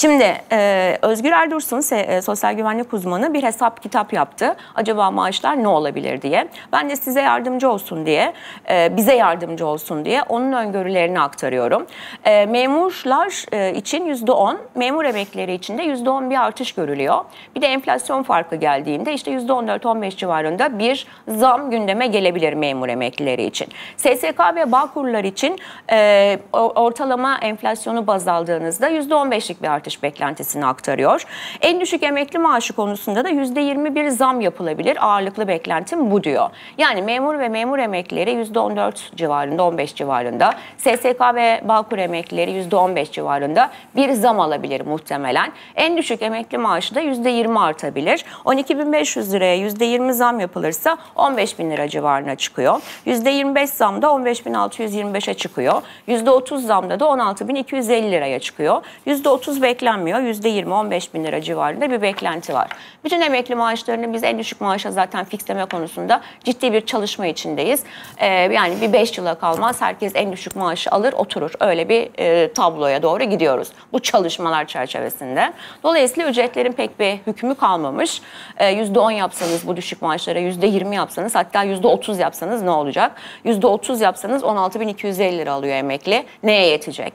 Şimdi e, Özgür Erdursun e, sosyal güvenlik uzmanı bir hesap kitap yaptı. Acaba maaşlar ne olabilir diye. Ben de size yardımcı olsun diye, e, bize yardımcı olsun diye onun öngörülerini aktarıyorum. E, memurlar e, için %10, memur emeklileri için de %10 bir artış görülüyor. Bir de enflasyon farkı geldiğinde işte %14-15 civarında bir zam gündeme gelebilir memur emeklileri için. SSK ve Bağkurlar için e, ortalama enflasyonu baz aldığınızda %15'lik bir artış artış beklentisini aktarıyor. En düşük emekli maaşı konusunda da %21 zam yapılabilir. Ağırlıklı beklentim bu diyor. Yani memur ve memur emeklileri %14 civarında, 15 civarında. SSK ve Bağkur emeklileri %15 civarında bir zam alabilir muhtemelen. En düşük emekli maaşı da %20 artabilir. 12.500 liraya %20 zam yapılırsa 15.000 lira civarına çıkıyor. %25 zam da 15.625'e çıkıyor. %30 zamda da 16.250 liraya çıkıyor. %35 beklenmiyor. yüzde %20-15 bin lira civarında bir beklenti var. Bütün emekli maaşlarını biz en düşük maaşa zaten fixleme konusunda ciddi bir çalışma içindeyiz. Ee, yani bir 5 yıla kalmaz herkes en düşük maaşı alır oturur. Öyle bir e, tabloya doğru gidiyoruz. Bu çalışmalar çerçevesinde. Dolayısıyla ücretlerin pek bir hükmü kalmamış. Ee, yüzde %10 yapsanız bu düşük maaşlara yüzde %20 yapsanız hatta yüzde %30 yapsanız ne olacak? Yüzde %30 yapsanız 16.250 lira alıyor emekli. Neye yetecek?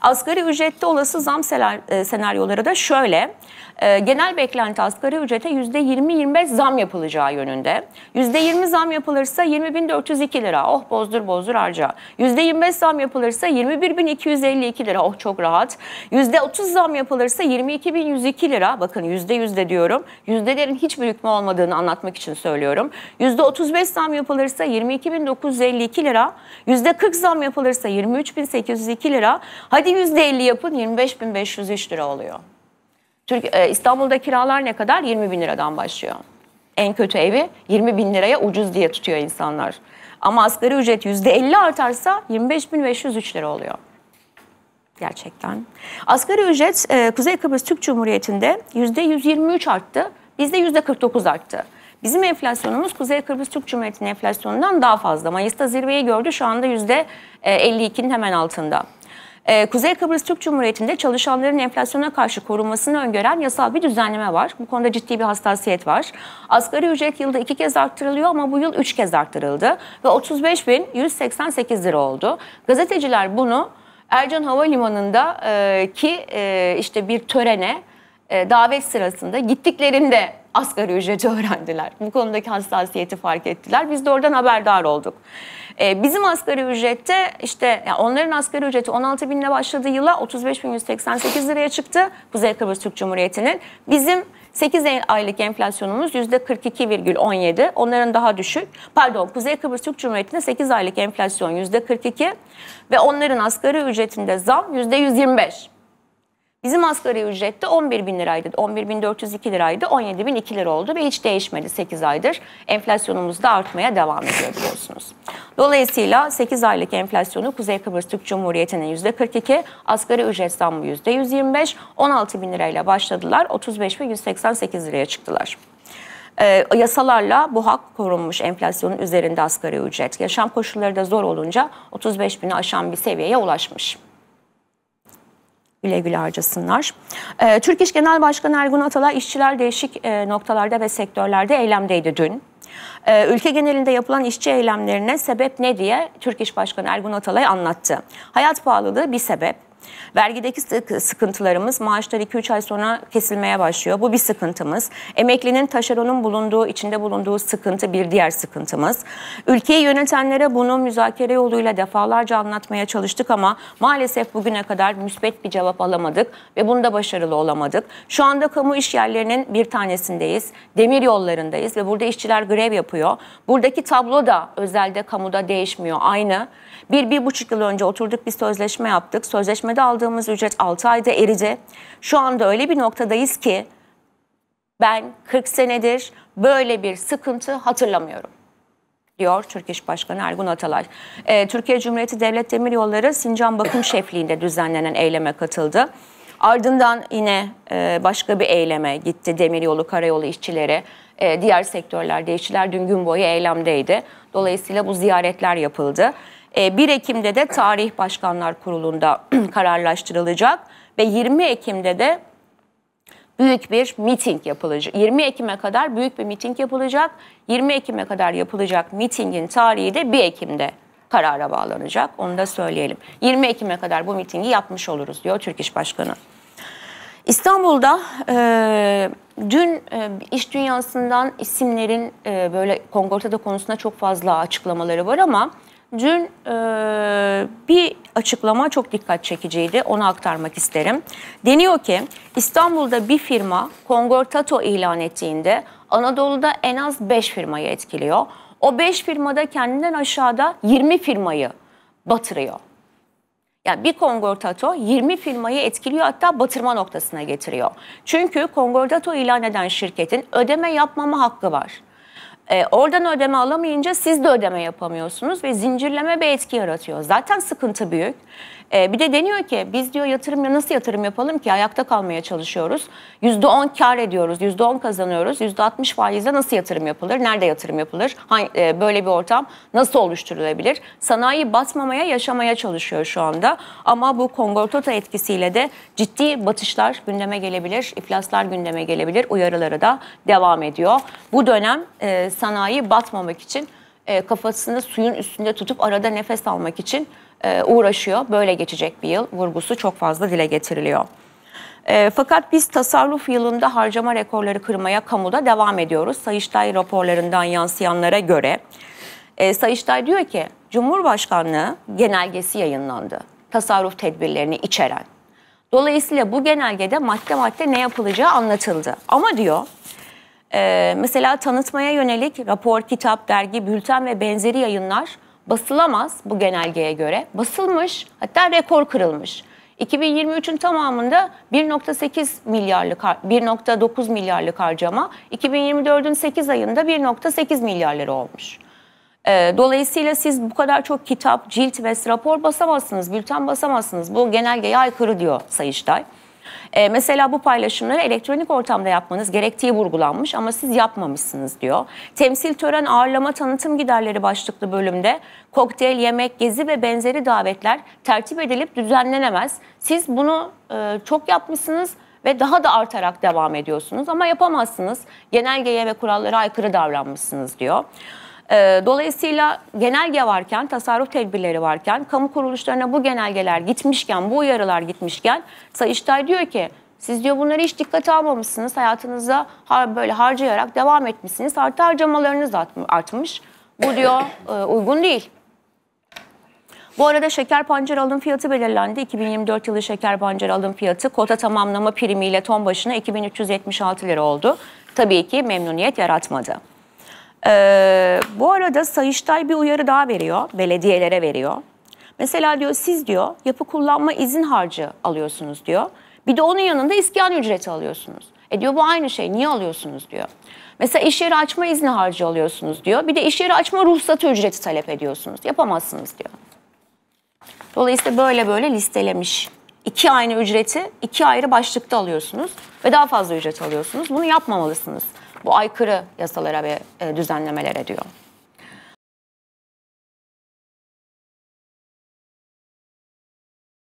Asgari ücrette olası zam e, senaryoları da şöyle. E, genel beklenti asgari ücrete %20-25 zam yapılacağı yönünde. %20 zam yapılırsa 20.402 lira. Oh bozdur bozdur harca. %25 zam yapılırsa 21.252 lira. Oh çok rahat. %30 zam yapılırsa 22.102 lira. Bakın %100 de diyorum. Yüzdelerin hiçbir hükmü olmadığını anlatmak için söylüyorum. %35 zam yapılırsa 22.952 lira. %40 zam yapılırsa 23.802 lira. Hadi Hadi yüzde elli yapın 25.503 lira oluyor. Türk, e, İstanbul'da kiralar ne kadar? 20 bin liradan başlıyor. En kötü evi 20 bin liraya ucuz diye tutuyor insanlar. Ama asgari ücret yüzde elli artarsa 25.503 lira oluyor. Gerçekten. Asgari ücret e, Kuzey Kıbrıs Türk Cumhuriyeti'nde yüzde %123 arttı. Bizde yüzde %49 arttı. Bizim enflasyonumuz Kuzey Kıbrıs Türk Cumhuriyeti'nin enflasyonundan daha fazla. Mayıs'ta zirveyi gördü. Şu anda %52'nin hemen altında. Ee, Kuzey Kıbrıs Türk Cumhuriyeti'nde çalışanların enflasyona karşı korunmasını öngören yasal bir düzenleme var. Bu konuda ciddi bir hassasiyet var. Asgari ücret yılda iki kez arttırılıyor ama bu yıl üç kez arttırıldı ve 35.188 lira oldu. Gazeteciler bunu Ercan Havalimanı'nda e, ki e, işte bir törene e, davet sırasında gittiklerinde asgari ücreti öğrendiler. Bu konudaki hassasiyeti fark ettiler. Biz de oradan haberdar olduk. Ee, bizim asgari ücrette işte yani onların asgari ücreti 16 binle başladı yıla 35.188 liraya çıktı Kuzey Kıbrıs Türk Cumhuriyeti'nin. Bizim 8 aylık enflasyonumuz %42,17. Onların daha düşük. Pardon Kuzey Kıbrıs Türk Cumhuriyeti'nde 8 aylık enflasyon %42 ve onların asgari ücretinde zam %125. Bizim asgari ücrette 11 bin liraydı, 11 bin 402 liraydı, 17 bin 2 lira oldu ve hiç değişmedi 8 aydır. Enflasyonumuz da artmaya devam ediyor biliyorsunuz. Dolayısıyla 8 aylık enflasyonu Kuzey Kıbrıs Türk Cumhuriyeti'nin %42, asgari ücret zammı %125, 16 bin lirayla başladılar, 35 bin 188 liraya çıktılar. E, yasalarla bu hak korunmuş enflasyonun üzerinde asgari ücret. Yaşam koşulları da zor olunca 35 bini aşan bir seviyeye ulaşmış güle güle harcasınlar. E, Türk İş Genel Başkanı Ergun Atalay işçiler değişik e, noktalarda ve sektörlerde eylemdeydi dün. E, ülke genelinde yapılan işçi eylemlerine sebep ne diye Türk İş Başkanı Ergun Atalay anlattı. Hayat pahalılığı bir sebep. Vergideki sıkıntılarımız maaşlar 2-3 ay sonra kesilmeye başlıyor. Bu bir sıkıntımız. Emeklinin taşeronun bulunduğu, içinde bulunduğu sıkıntı bir diğer sıkıntımız. Ülkeyi yönetenlere bunu müzakere yoluyla defalarca anlatmaya çalıştık ama maalesef bugüne kadar müsbet bir cevap alamadık ve bunda başarılı olamadık. Şu anda kamu iş yerlerinin bir tanesindeyiz. Demir yollarındayız ve burada işçiler grev yapıyor. Buradaki tablo da özelde kamuda değişmiyor. Aynı. Bir, bir buçuk yıl önce oturduk bir sözleşme yaptık. Sözleşme Sözleşmede aldığımız ücret 6 ayda eridi. Şu anda öyle bir noktadayız ki ben 40 senedir böyle bir sıkıntı hatırlamıyorum diyor Türk İş Başkanı Ergun Atalay. E, Türkiye Cumhuriyeti Devlet Demiryolları Sincan Bakım Şefliği'nde düzenlenen eyleme katıldı. Ardından yine e, başka bir eyleme gitti demiryolu, karayolu işçileri, e, diğer sektörlerde işçiler dün gün boyu eylemdeydi. Dolayısıyla bu ziyaretler yapıldı. 1 ee, Ekim'de de Tarih Başkanlar Kurulu'nda kararlaştırılacak ve 20 Ekim'de de büyük bir miting yapılacak. 20 Ekim'e kadar büyük bir miting yapılacak. 20 Ekim'e kadar yapılacak mitingin tarihi de 1 Ekim'de karara bağlanacak. Onu da söyleyelim. 20 Ekim'e kadar bu mitingi yapmış oluruz diyor Türk İş Başkanı. İstanbul'da e, dün e, iş dünyasından isimlerin e, böyle kongortada konusunda çok fazla açıklamaları var ama Dün e, bir açıklama çok dikkat çekiciydi. Onu aktarmak isterim. Deniyor ki İstanbul'da bir firma Kongortato ilan ettiğinde Anadolu'da en az 5 firmayı etkiliyor. O 5 firmada kendinden aşağıda 20 firmayı batırıyor. Yani bir kongordato 20 firmayı etkiliyor hatta batırma noktasına getiriyor. Çünkü kongordato ilan eden şirketin ödeme yapmama hakkı var. E, oradan ödeme alamayınca siz de ödeme yapamıyorsunuz ve zincirleme bir etki yaratıyor. Zaten sıkıntı büyük. Ee, bir de deniyor ki biz diyor yatırımla nasıl yatırım yapalım ki ayakta kalmaya çalışıyoruz. %10 kar ediyoruz, %10 kazanıyoruz. %60 faizle nasıl yatırım yapılır? Nerede yatırım yapılır? Hani, e, böyle bir ortam nasıl oluşturulabilir? Sanayi batmamaya, yaşamaya çalışıyor şu anda. Ama bu Kongortota etkisiyle de ciddi batışlar gündeme gelebilir, iflaslar gündeme gelebilir. Uyarıları da devam ediyor. Bu dönem e, sanayi batmamak için e, kafasını suyun üstünde tutup arada nefes almak için e, uğraşıyor. Böyle geçecek bir yıl vurgusu çok fazla dile getiriliyor. E, fakat biz tasarruf yılında harcama rekorları kırmaya kamuda devam ediyoruz. Sayıştay raporlarından yansıyanlara göre. Sayıştay diyor ki Cumhurbaşkanlığı genelgesi yayınlandı. Tasarruf tedbirlerini içeren. Dolayısıyla bu genelgede madde madde ne yapılacağı anlatıldı. Ama diyor ee, mesela tanıtmaya yönelik rapor, kitap, dergi, bülten ve benzeri yayınlar basılamaz bu genelgeye göre. Basılmış hatta rekor kırılmış. 2023'ün tamamında 1.8 milyarlık 1.9 milyarlık harcama 2024'ün 8 ayında 1.8 milyarları olmuş. Ee, dolayısıyla siz bu kadar çok kitap, cilt ve rapor basamazsınız, bülten basamazsınız. Bu genelgeye aykırı diyor Sayıştay. E, mesela bu paylaşımları elektronik ortamda yapmanız gerektiği vurgulanmış ama siz yapmamışsınız diyor. Temsil tören ağırlama tanıtım giderleri başlıklı bölümde kokteyl, yemek, gezi ve benzeri davetler tertip edilip düzenlenemez. Siz bunu e, çok yapmışsınız ve daha da artarak devam ediyorsunuz ama yapamazsınız. Genelgeye ve kurallara aykırı davranmışsınız diyor. Ee, dolayısıyla genelge varken, tasarruf tedbirleri varken, kamu kuruluşlarına bu genelgeler gitmişken, bu uyarılar gitmişken Sayıştay diyor ki siz diyor bunları hiç dikkate almamışsınız. Hayatınıza böyle harcayarak devam etmişsiniz. Artı harcamalarınız artmış. Bu diyor e, uygun değil. Bu arada şeker pancar alım fiyatı belirlendi. 2024 yılı şeker pancar alım fiyatı kota tamamlama primiyle ton başına 2376 lira oldu. Tabii ki memnuniyet yaratmadı. Ee, bu arada Sayıştay bir uyarı daha veriyor, belediyelere veriyor. Mesela diyor siz diyor yapı kullanma izin harcı alıyorsunuz diyor. Bir de onun yanında iskan ücreti alıyorsunuz. E diyor bu aynı şey niye alıyorsunuz diyor. Mesela iş yeri açma izni harcı alıyorsunuz diyor. Bir de iş yeri açma ruhsatı ücreti talep ediyorsunuz. Yapamazsınız diyor. Dolayısıyla böyle böyle listelemiş. İki aynı ücreti iki ayrı başlıkta alıyorsunuz ve daha fazla ücret alıyorsunuz. Bunu yapmamalısınız. Bu aykırı yasalara ve e, düzenlemelere diyor.